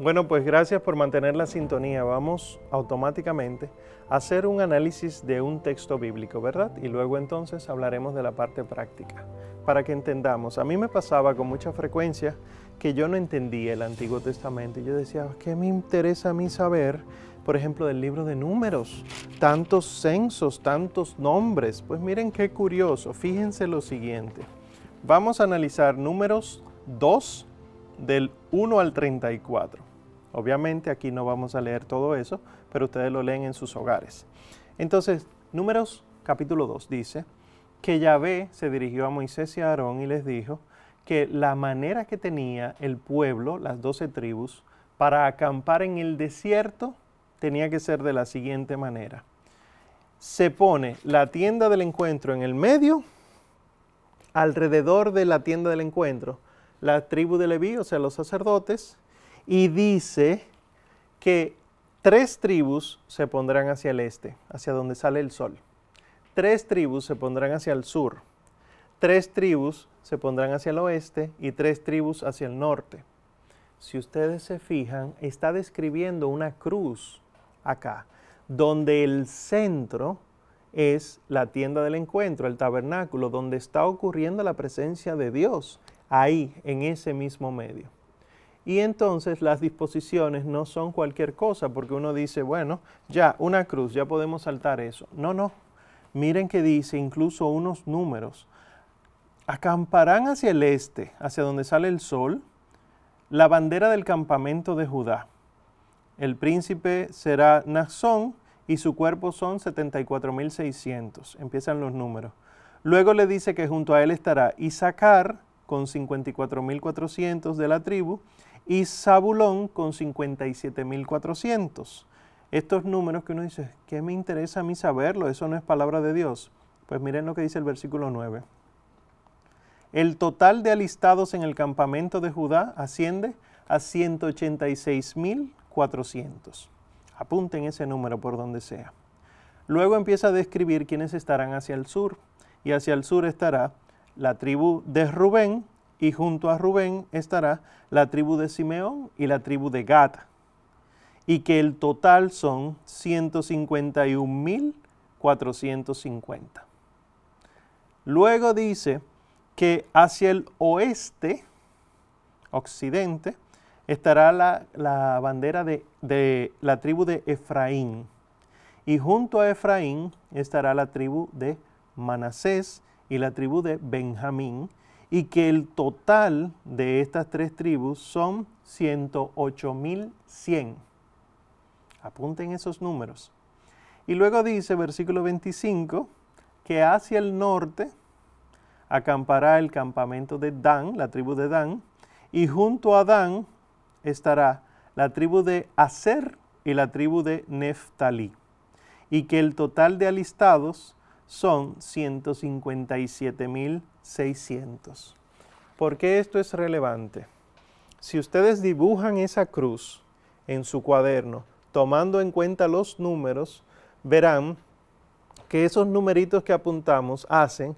Bueno, pues gracias por mantener la sintonía. Vamos automáticamente a hacer un análisis de un texto bíblico, ¿verdad? Y luego entonces hablaremos de la parte práctica, para que entendamos. A mí me pasaba con mucha frecuencia que yo no entendía el Antiguo Testamento y yo decía, ¿qué me interesa a mí saber, por ejemplo, del libro de números? Tantos censos, tantos nombres. Pues miren qué curioso, fíjense lo siguiente. Vamos a analizar números 2 del 1 al 34. Obviamente aquí no vamos a leer todo eso, pero ustedes lo leen en sus hogares. Entonces, números capítulo 2 dice que Yahvé se dirigió a Moisés y a Aarón y les dijo que la manera que tenía el pueblo, las doce tribus, para acampar en el desierto tenía que ser de la siguiente manera. Se pone la tienda del encuentro en el medio, alrededor de la tienda del encuentro, la tribu de Leví, o sea, los sacerdotes, y dice que tres tribus se pondrán hacia el este, hacia donde sale el sol. Tres tribus se pondrán hacia el sur. Tres tribus se pondrán hacia el oeste y tres tribus hacia el norte. Si ustedes se fijan, está describiendo una cruz acá, donde el centro es la tienda del encuentro, el tabernáculo, donde está ocurriendo la presencia de Dios, ahí, en ese mismo medio. Y entonces las disposiciones no son cualquier cosa, porque uno dice, bueno, ya, una cruz, ya podemos saltar eso. No, no. Miren que dice incluso unos números. Acamparán hacia el este, hacia donde sale el sol, la bandera del campamento de Judá. El príncipe será Nazón y su cuerpo son 74.600. Empiezan los números. Luego le dice que junto a él estará Isaacar con 54.400 de la tribu y Zabulón con 57.400. Estos números que uno dice, ¿qué me interesa a mí saberlo? Eso no es palabra de Dios. Pues miren lo que dice el versículo 9. El total de alistados en el campamento de Judá asciende a 186.400. Apunten ese número por donde sea. Luego empieza a describir quiénes estarán hacia el sur. Y hacia el sur estará la tribu de Rubén, y junto a Rubén estará la tribu de Simeón y la tribu de Gata. y que el total son 151.450. Luego dice que hacia el oeste, occidente, estará la, bandera de, de la tribu de Efraín, y junto a Efraín estará la tribu de Manasés y la tribu de Benjamín, y que el total de estas tres tribus son 108.100. Apunten esos números. Y luego dice, versículo 25, que hacia el norte acampará el campamento de Dan, la tribu de Dan, y junto a Dan estará la tribu de Aser y la tribu de Neftalí, y que el total de alistados son 157.600. ¿Por qué esto es relevante? Si ustedes dibujan esa cruz en su cuaderno, tomando en cuenta los números, verán que esos numeritos que apuntamos hacen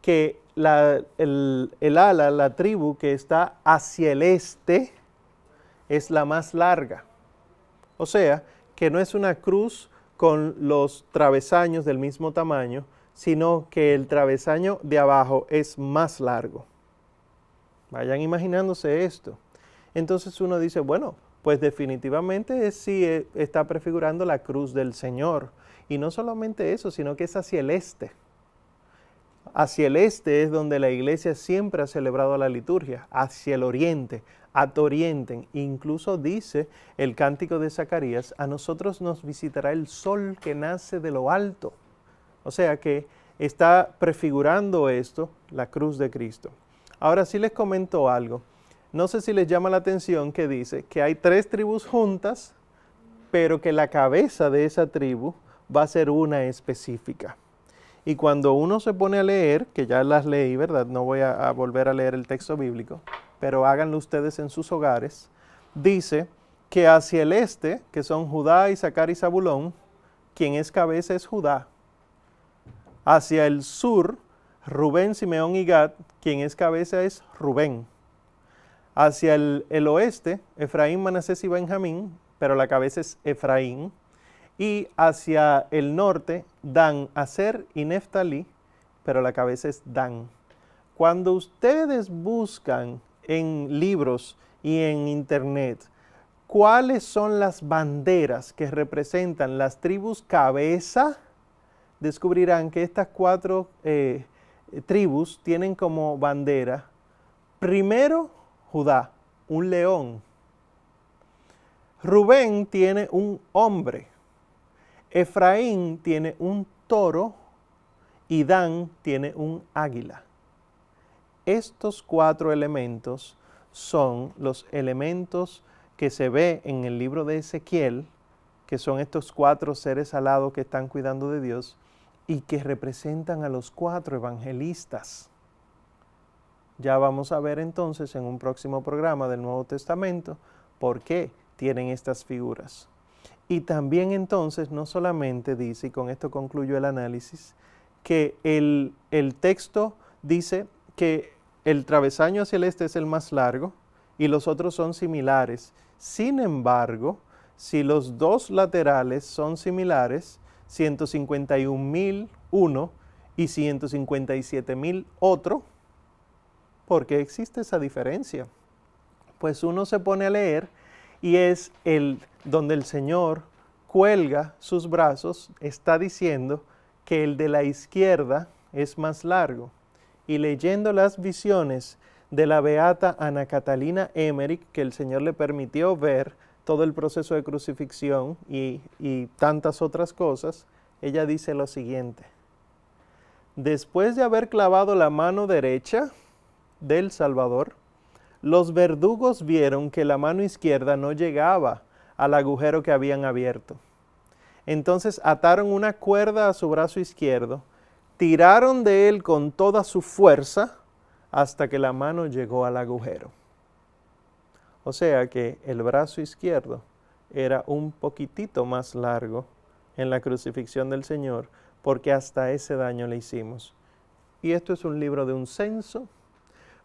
que el ala, la tribu que está hacia el este, es la más larga. O sea, que no es una cruz con los travesaños del mismo tamaño, sino que el travesaño de abajo es más largo. Vayan imaginándose esto. Entonces uno dice, bueno, pues definitivamente sí eh, está prefigurando la cruz del Señor. Y no solamente eso, sino que es hacia el este. Hacia el este es donde la iglesia siempre ha celebrado la liturgia, hacia el oriente, a oriente. Incluso dice el cántico de Zacarías, a nosotros nos visitará el sol que nace de lo alto. O sea que está prefigurando esto, la cruz de Cristo. Ahora sí les comento algo. No sé si les llama la atención que dice que hay tres tribus juntas, pero que la cabeza de esa tribu va a ser una específica. Y cuando uno se pone a leer, que ya las leí, ¿verdad? No voy a, volver a leer el texto bíblico, pero háganlo ustedes en sus hogares, dice que hacia el este, que son Judá, Isaacar y Zabulón, quien es cabeza es Judá, Hacia el sur, Rubén, Simeón y Gad, quien es cabeza es Rubén. Hacia el, oeste, Efraín, Manasés y Benjamín, pero la cabeza es Efraín. Y hacia el norte, Dan, Aser y Neftalí, pero la cabeza es Dan. Cuando ustedes buscan en libros y en internet cuáles son las banderas que representan las tribus cabeza, descubrirán que estas cuatro eh, tribus tienen como bandera, primero Judá, un león. Rubén tiene un hombre. Efraín tiene un toro y Dan tiene un águila. Estos cuatro elementos son los elementos que se ve en el libro de Ezequiel, que son estos cuatro seres alados que están cuidando de Dios, y que representan a los cuatro evangelistas. Ya vamos a ver entonces en un próximo programa del Nuevo Testamento por qué tienen estas figuras. Y también entonces no solamente dice, y con esto concluyo el análisis, que el, el texto dice que el travesaño hacia el este es el más largo y los otros son similares. Sin embargo, si los dos laterales son similares, mil, uno y mil, otro. porque existe esa diferencia? Pues uno se pone a leer y es el donde el Señor cuelga sus brazos, está diciendo que el de la izquierda es más largo. Y leyendo las visiones de la beata Ana Catalina Emmerich, que el Señor le permitió ver, todo el proceso de crucifixión y, y tantas otras cosas, ella dice lo siguiente. Después de haber clavado la mano derecha del Salvador, los verdugos vieron que la mano izquierda no llegaba al agujero que habían abierto. Entonces ataron una cuerda a su brazo izquierdo, tiraron de él con toda su fuerza hasta que la mano llegó al agujero. O sea que el brazo izquierdo era un poquitito más largo en la crucifixión del Señor, porque hasta ese daño le hicimos. Y esto es un libro de un censo,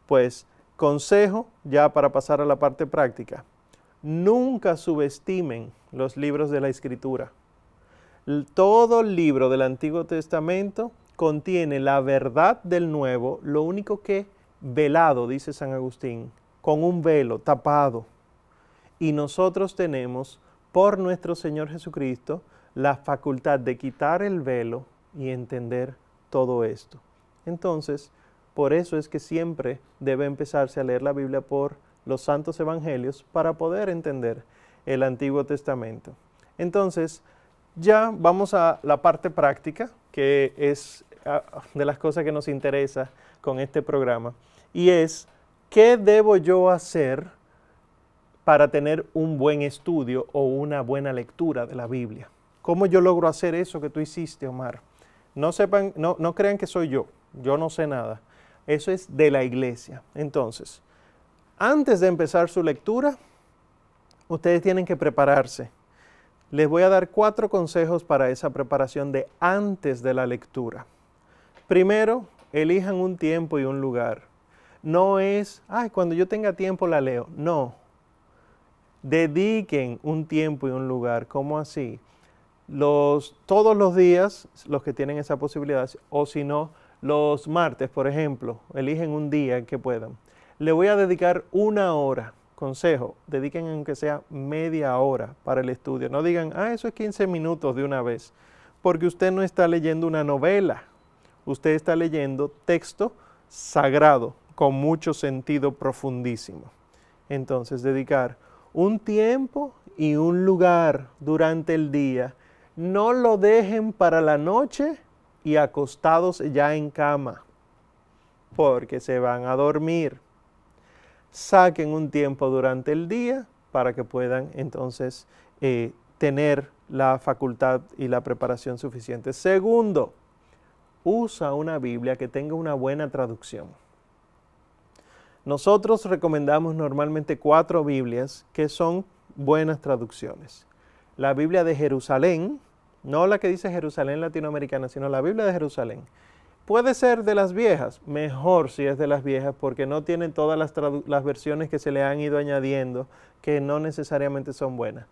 pues consejo ya para pasar a la parte práctica. Nunca subestimen los libros de la escritura. Todo el libro del Antiguo Testamento contiene la verdad del Nuevo, lo único que velado, dice San Agustín con un velo tapado. Y nosotros tenemos, por nuestro Señor Jesucristo, la facultad de quitar el velo y entender todo esto. Entonces, por eso es que siempre debe empezarse a leer la Biblia por los santos evangelios para poder entender el Antiguo Testamento. Entonces, ya vamos a la parte práctica, que es ah, de las cosas que nos interesa con este programa, y es ¿qué debo yo hacer para tener un buen estudio o una buena lectura de la Biblia? ¿Cómo yo logro hacer eso que tú hiciste, Omar? No, sepan, no crean que soy yo, yo no sé nada. Eso es de la iglesia. Entonces, antes de empezar su lectura, ustedes tienen que prepararse. Les voy a dar cuatro consejos para esa preparación de antes de la lectura. Primero, elijan un tiempo y un lugar no es, ay, cuando yo tenga tiempo la leo. No. Dediquen un tiempo y un lugar. ¿Cómo así? Los, todos los días, los que tienen esa posibilidad, o si no, los martes, por ejemplo, eligen un día que puedan. Le voy a dedicar una hora. Consejo, dediquen aunque sea media hora para el estudio. No digan, ah, eso es 15 minutos de una vez, porque usted no está leyendo una novela. Usted está leyendo texto sagrado, con mucho sentido profundísimo. Entonces, dedicar un tiempo y un lugar durante el día. No lo dejen para la noche y acostados ya en cama, porque se van a dormir. Saquen un tiempo durante el día para que puedan entonces eh, tener la facultad y la preparación suficiente. Segundo, usa una Biblia que tenga una buena traducción. Nosotros recomendamos normalmente cuatro Biblias que son buenas traducciones. La Biblia de Jerusalén, no la que dice Jerusalén latinoamericana, sino la Biblia de Jerusalén. Puede ser de las viejas, mejor si es de las viejas, porque no tienen todas las, las versiones que se le han ido añadiendo, que no necesariamente son buenas.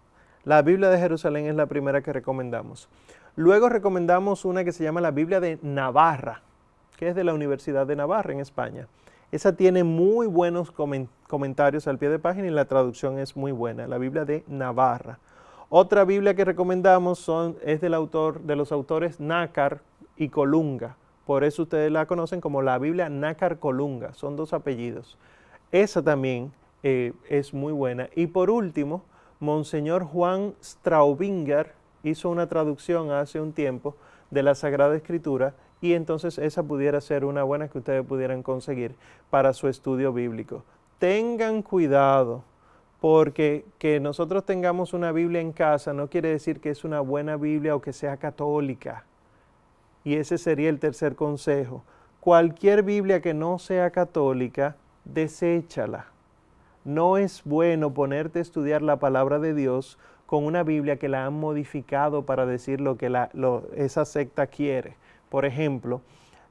La Biblia de Jerusalén es la primera que recomendamos. Luego recomendamos una que se llama la Biblia de Navarra, que es de la Universidad de Navarra en España. Esa tiene muy buenos comentarios al pie de página y la traducción es muy buena, la Biblia de Navarra. Otra Biblia que recomendamos es del autor, de los autores Nácar y Colunga. Por eso ustedes la conocen como la Biblia Nácar Colunga. Son dos apellidos. Esa también eh, es muy buena. Y por último, Monseñor Juan Straubinger hizo una traducción hace un tiempo de la Sagrada Escritura y entonces esa pudiera ser una buena que ustedes pudieran conseguir para su estudio bíblico. Tengan cuidado porque que nosotros tengamos una Biblia en casa no quiere decir que es una buena Biblia o que sea católica. Y ese sería el tercer consejo. Cualquier Biblia que no sea católica, deséchala. No es bueno ponerte a estudiar la palabra de Dios con una Biblia que la han modificado para decir lo que esa secta quiere por ejemplo,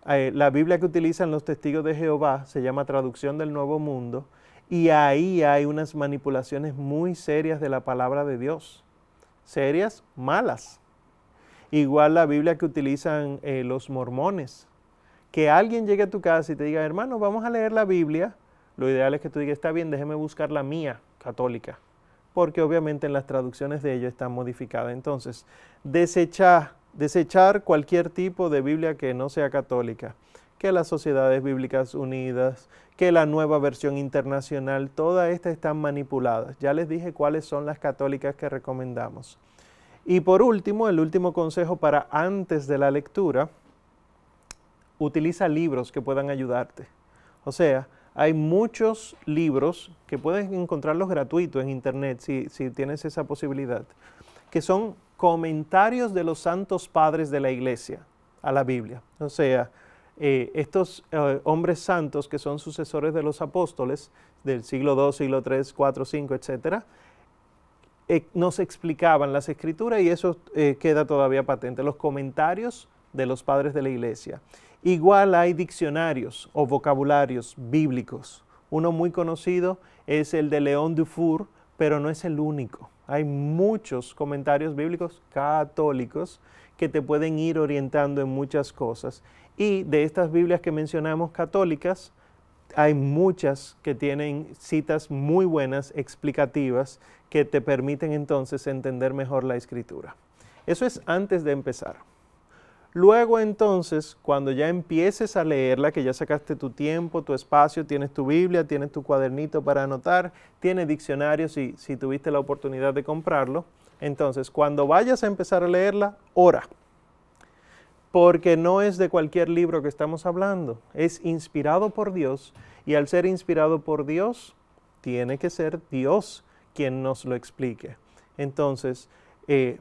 eh, la Biblia que utilizan los testigos de Jehová se llama Traducción del Nuevo Mundo y ahí hay unas manipulaciones muy serias de la palabra de Dios. Serias, malas. Igual la Biblia que utilizan eh, los mormones. Que alguien llegue a tu casa y te diga, hermano, vamos a leer la Biblia. Lo ideal es que tú digas, está bien, déjeme buscar la mía, católica. Porque obviamente en las traducciones de ellos están modificadas. Entonces, desecha Desechar cualquier tipo de Biblia que no sea católica, que las Sociedades Bíblicas Unidas, que la nueva versión internacional, todas estas están manipuladas. Ya les dije cuáles son las católicas que recomendamos. Y por último, el último consejo para antes de la lectura, utiliza libros que puedan ayudarte. O sea, hay muchos libros que puedes encontrarlos gratuitos en internet si, si tienes esa posibilidad, que son comentarios de los santos padres de la iglesia a la Biblia. O sea, eh, estos eh, hombres santos que son sucesores de los apóstoles del siglo II, siglo III, IV, V, etc., nos explicaban las escrituras y eso eh, queda todavía patente, los comentarios de los padres de la iglesia. Igual hay diccionarios o vocabularios bíblicos. Uno muy conocido es el de León Dufour, pero no es el único. Hay muchos comentarios bíblicos católicos que te pueden ir orientando en muchas cosas. Y de estas Biblias que mencionamos católicas, hay muchas que tienen citas muy buenas, explicativas, que te permiten entonces entender mejor la escritura. Eso es antes de empezar. Luego entonces, cuando ya empieces a leerla, que ya sacaste tu tiempo, tu espacio, tienes tu Biblia, tienes tu cuadernito para anotar, tienes diccionario si, si tuviste la oportunidad de comprarlo, entonces cuando vayas a empezar a leerla, ora porque no es de cualquier libro que estamos hablando, es inspirado por Dios y al ser inspirado por Dios, tiene que ser Dios quien nos lo explique. Entonces, eh,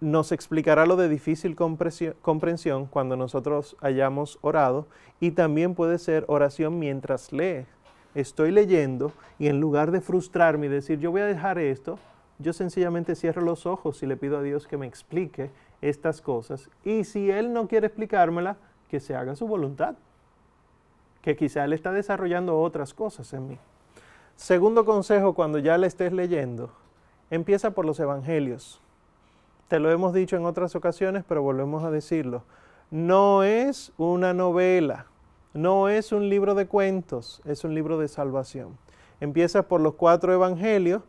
nos explicará lo de difícil comprensión cuando nosotros hayamos orado y también puede ser oración mientras lee. Estoy leyendo y en lugar de frustrarme y decir yo voy a dejar esto, yo sencillamente cierro los ojos y le pido a Dios que me explique estas cosas. Y si Él no quiere explicármela, que se haga su voluntad. Que quizá Él está desarrollando otras cosas en mí. Segundo consejo, cuando ya le estés leyendo, empieza por los evangelios. Te lo hemos dicho en otras ocasiones, pero volvemos a decirlo. No es una novela, no es un libro de cuentos, es un libro de salvación. Empiezas por los cuatro evangelios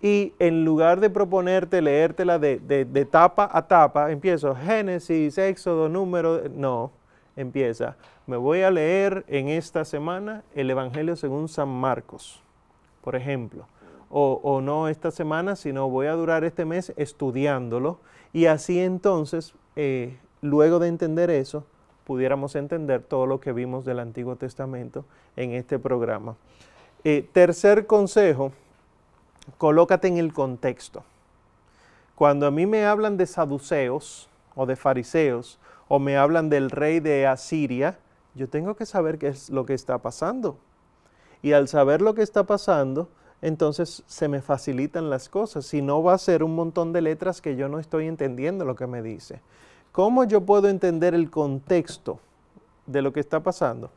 y en lugar de proponerte leértela de, de, tapa a tapa, empiezo Génesis, Éxodo, número, no, empieza. Me voy a leer en esta semana el Evangelio según San Marcos, por ejemplo o, no esta semana, sino voy a durar este mes estudiándolo. Y así entonces, eh, luego de entender eso, pudiéramos entender todo lo que vimos del Antiguo Testamento en este programa. Eh, tercer consejo, colócate en el contexto. Cuando a mí me hablan de saduceos o de fariseos o me hablan del rey de Asiria, yo tengo que saber qué es lo que está pasando. Y al saber lo que está pasando, entonces se me facilitan las cosas. Si no, va a ser un montón de letras que yo no estoy entendiendo lo que me dice. ¿Cómo yo puedo entender el contexto de lo que está pasando?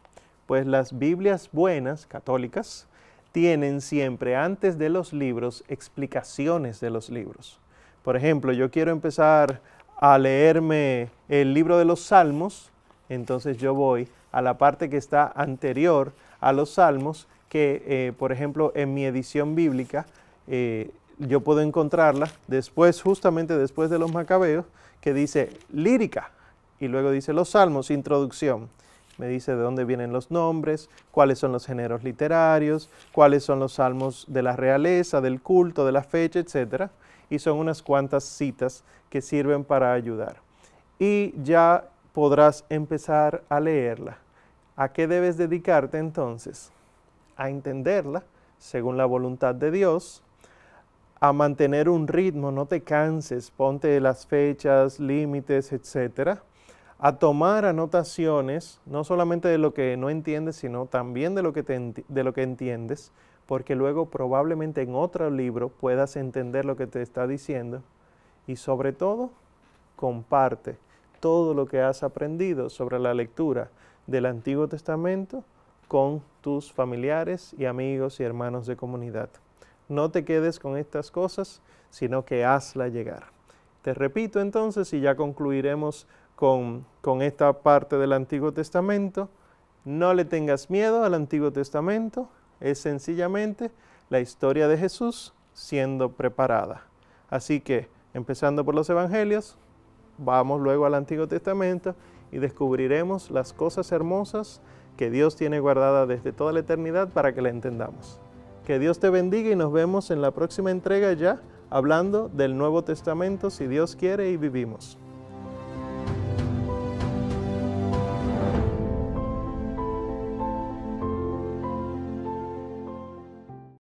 Pues las Biblias buenas, católicas, tienen siempre antes de los libros explicaciones de los libros. Por ejemplo, yo quiero empezar a leerme el libro de los Salmos, entonces yo voy a la parte que está anterior a los Salmos que, eh, por ejemplo, en mi edición bíblica, eh, yo puedo encontrarla después, justamente después de los Macabeos, que dice lírica y luego dice los salmos, introducción. Me dice de dónde vienen los nombres, cuáles son los géneros literarios, cuáles son los salmos de la realeza, del culto, de la fecha, etcétera. Y son unas cuantas citas que sirven para ayudar. Y ya podrás empezar a leerla. ¿A qué debes dedicarte entonces? a entenderla según la voluntad de Dios, a mantener un ritmo, no te canses, ponte las fechas, límites, etc. A tomar anotaciones, no solamente de lo que no entiendes, sino también de lo que, de lo que entiendes, porque luego probablemente en otro libro puedas entender lo que te está diciendo. Y sobre todo, comparte todo lo que has aprendido sobre la lectura del Antiguo Testamento con tus familiares y amigos y hermanos de comunidad. No te quedes con estas cosas, sino que hazla llegar. Te repito entonces y ya concluiremos con, con esta parte del Antiguo Testamento. No le tengas miedo al Antiguo Testamento, es sencillamente la historia de Jesús siendo preparada. Así que, empezando por los Evangelios, vamos luego al Antiguo Testamento y descubriremos las cosas hermosas que Dios tiene guardada desde toda la eternidad para que la entendamos. Que Dios te bendiga y nos vemos en la próxima entrega ya hablando del Nuevo Testamento, si Dios quiere y vivimos.